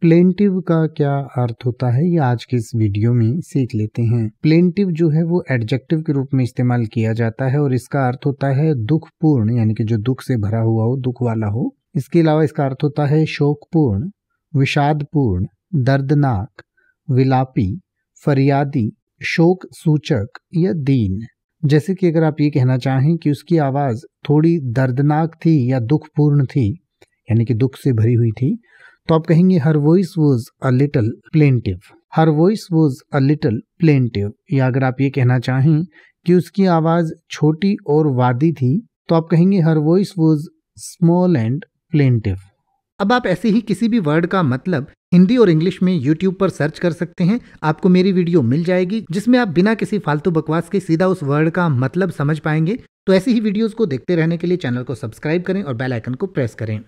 plaintiff का क्या अर्थ होता है ये आज के इस वीडियो में सीख लेते हैं प्लेंटिव जो है वो एडजेक्टिव के रूप में इस्तेमाल किया जाता है और इसका अर्थ होता है दुखपूर्ण यानी कि जो दुख से भरा हुआ हो दुख वाला हो इसके अलावा इसका अर्थ होता है शोकपूर्ण विषादपूर्ण दर्दनाक विलापी फरियादी शोक सूचक या दीन जैसे कि अगर आप ये कहना चाहें कि उसकी आवाज़ थोड़ी दर्दनाक थी या दुखपूर्ण थी यानी कि दुख से भरी हुई थी तो आप कहेंगे her voice was a little plaintive her voice was a little plaintive या अगर आप ये कहना चाहें कि उसकी आवाज़ छोटी और वादी थी तो आप कहेंगे her voice was small and plaintive अब आप ऐसे ही किसी भी वर्ड का मतलब हिंदी और इंग्लिश में यूट्यूब पर सर्च कर सकते हैं आपको मेरी वीडियो मिल जाएगी जिसमें आप बिना किसी फालतू बकवास के सीधा उस वर्ड का मतलब समझ पाएंगे तो ऐसी ही वीडियोस को देखते रहने के लिए चैनल को सब्सक्राइब करें और बेल आइकन को प्रेस करें